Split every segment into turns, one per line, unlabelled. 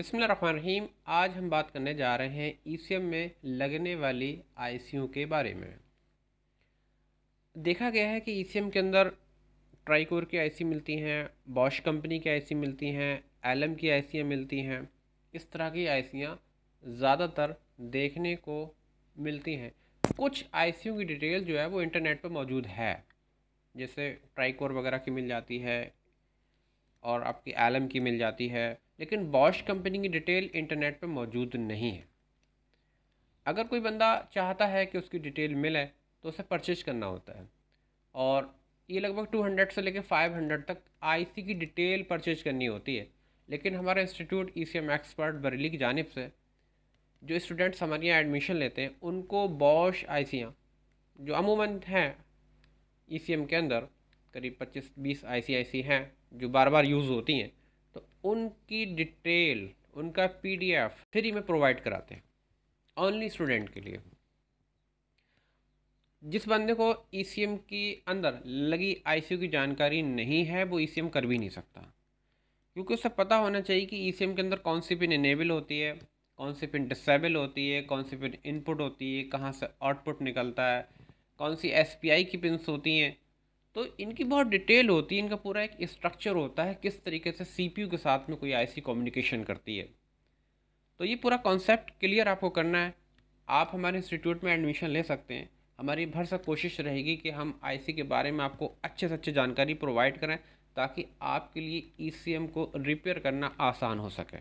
रहीम आज हम बात करने जा रहे हैं ई में लगने वाली आई के बारे में देखा गया है कि ई के अंदर ट्राईकोर की आई मिलती हैं बॉश कंपनी की आई मिलती हैं एलम की आई मिलती हैं इस तरह की सियाँ ज़्यादातर देखने को मिलती हैं कुछ आई की डिटेल जो है वो इंटरनेट पर मौजूद है जैसे ट्राईकोर वगैरह की मिल जाती है और आपकी एलम की मिल जाती है लेकिन बॉश कंपनी की डिटेल इंटरनेट पर मौजूद नहीं है अगर कोई बंदा चाहता है कि उसकी डिटेल मिले तो उसे परचेज करना होता है और ये लगभग 200 से लेकर 500 तक आईसी की डिटेल परचेज करनी होती है लेकिन हमारा institute E C M expert Bareilly की जानब से जो स्टूडेंट्स हमारे यहाँ एडमिशन लेते हैं उनको बॉश आईसियाँ जो अमूमन हैं ई e के अंदर करीब 25-20 सी हैं जो बार बार यूज़ होती हैं तो उनकी डिटेल उनका पीडीएफ फ्री में प्रोवाइड कराते हैं ओनली स्टूडेंट के लिए जिस बंदे को ईसीएम e की अंदर लगी आईसीयू की जानकारी नहीं है वो ईसीएम e कर भी नहीं सकता क्योंकि उसे पता होना चाहिए कि ईसीएम e के अंदर कौन सी पिन इनेबल होती है कौन सी पिन डिसेबल होती है कौन सी पिन इनपुट होती है कहाँ से आउटपुट निकलता है कौन सी एसपीआई की पिन होती हैं तो इनकी बहुत डिटेल होती है इनका पूरा एक स्ट्रक्चर होता है किस तरीके से सीपीयू के साथ में कोई आईसी कम्युनिकेशन करती है तो ये पूरा कॉन्सेप्ट क्लियर आपको करना है आप हमारे इंस्टीट्यूट में एडमिशन ले सकते हैं हमारी सक कोशिश रहेगी कि हम आईसी के बारे में आपको अच्छे से अच्छे जानकारी प्रोवाइड करें ताकि आपके लिए ई e को रिपेयर करना आसान हो सके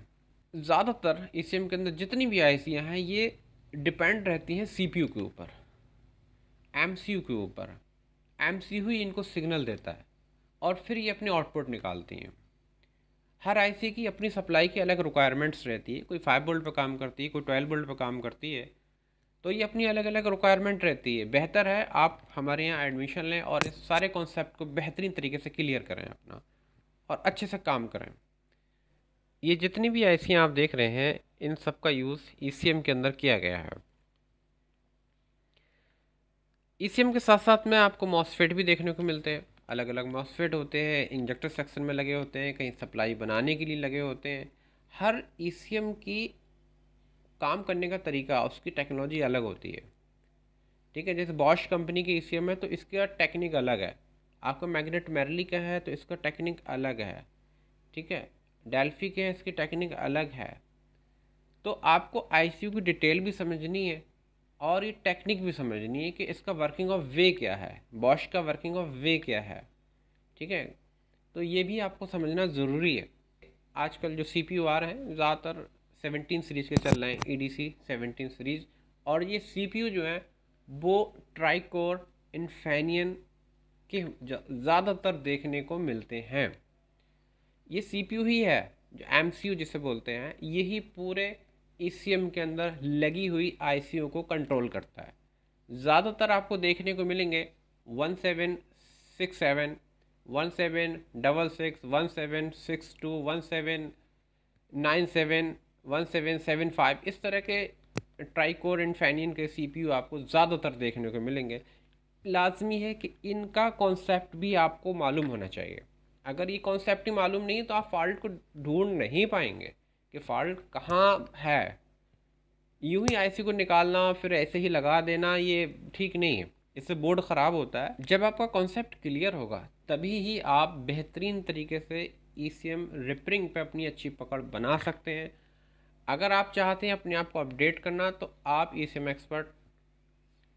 ज़्यादातर ई e के अंदर जितनी भी आई हैं ये डिपेंड रहती हैं सी के ऊपर एम के ऊपर एम सी हुई इनको सिग्नल देता है और फिर ये अपने आउटपुट निकालती हैं हर आईसी की अपनी सप्लाई की अलग रिक्वायरमेंट्स रहती है कोई फाइव बोल्ट पर काम करती है कोई ट्वेल्व बोल्ट पर काम करती है तो ये अपनी अलग अलग रिक्वायरमेंट रहती है बेहतर है आप हमारे यहाँ एडमिशन लें और इस सारे कॉन्सेप्ट को बेहतरीन तरीके से क्लियर करें अपना और अच्छे से काम करें ये जितनी भी आईसियाँ आप देख रहे हैं इन सब का यूज़ ई e के अंदर किया गया है ई के साथ साथ में आपको मॉसफेट भी देखने को मिलते हैं अलग अलग मॉसफेट होते हैं इंजेक्टर सेक्शन में लगे होते हैं कहीं सप्लाई बनाने के लिए लगे होते हैं हर ई की काम करने का तरीका उसकी टेक्नोलॉजी अलग होती है ठीक है जैसे बॉश कंपनी की ई है तो इसका टेक्निक अलग है आपका मैग्नेट मैरली का है तो इसका टेक्निक अलग है ठीक है डेल्फी के है इसकी टेक्निक अलग है तो आपको आईसीयू की डिटेल भी समझनी है और ये टेक्निक भी समझनी है कि इसका वर्किंग ऑफ वे क्या है बॉश का वर्किंग ऑफ वे क्या है ठीक है तो ये भी आपको समझना ज़रूरी है आजकल जो सी पी यू आर हैं ज़्यादातर सेवनटीन सीरीज़ के चल रहे हैं E D C seventeen series और ये सी पी यू जो है वो ट्राईकोर इन्फेनियन के ज़्यादातर देखने को मिलते हैं ये सी पी यू ही है जो एम सी यू जिसे बोलते हैं यही पूरे ई e के अंदर लगी हुई आई को कंट्रोल करता है ज़्यादातर आपको देखने को मिलेंगे one seven six seven one seven double six one seven six two one seven nine seven one seven seven five इस तरह के ट्राइकोर एंड फैनियन के सीपीयू आपको ज़्यादातर देखने को मिलेंगे लाजमी है कि इनका कॉन्सेप्ट भी आपको मालूम होना चाहिए अगर ये कॉन्सेप्ट ही मालूम नहीं है तो आप फॉल्ट को ढूंढ नहीं पाएंगे कि फॉल्ट कहाँ है यूं ही आईसी को निकालना फिर ऐसे ही लगा देना ये ठीक नहीं है इससे बोर्ड ख़राब होता है जब आपका कॉन्सेप्ट क्लियर होगा तभी ही आप बेहतरीन तरीके से ई सी एम रिपरिंग पर अपनी अच्छी पकड़ बना सकते हैं अगर आप चाहते हैं अपने आप को अपडेट करना तो आप ई सी एम एक्सपर्ट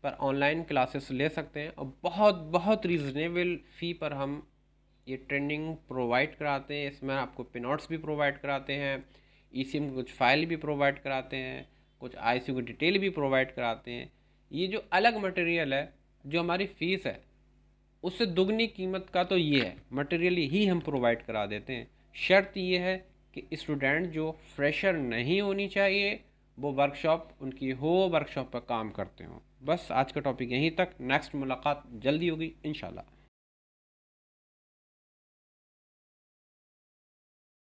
पर ऑनलाइन क्लासेस ले सकते हैं और बहुत बहुत रीज़नेबल फ़ी पर हम ये ट्रेनिंग प्रोवाइड कराते हैं इसमें आपको पिनआउट्स भी प्रोवाइड कराते हैं ई सी में कुछ फाइल भी प्रोवाइड कराते हैं कुछ आई सी की डिटेल भी प्रोवाइड कराते हैं ये जो अलग मटेरियल है जो हमारी फ़ीस है उससे दुगनी कीमत का तो ये है मटेरियल ही हम प्रोवाइड करा देते हैं शर्त ये है कि स्टूडेंट जो फ्रेशर नहीं होनी चाहिए वो वर्कशॉप उनकी हो वर्कशॉप पर काम करते हों बस आज का टॉपिक यहीं तक नेक्स्ट मुलाकात जल्दी होगी इन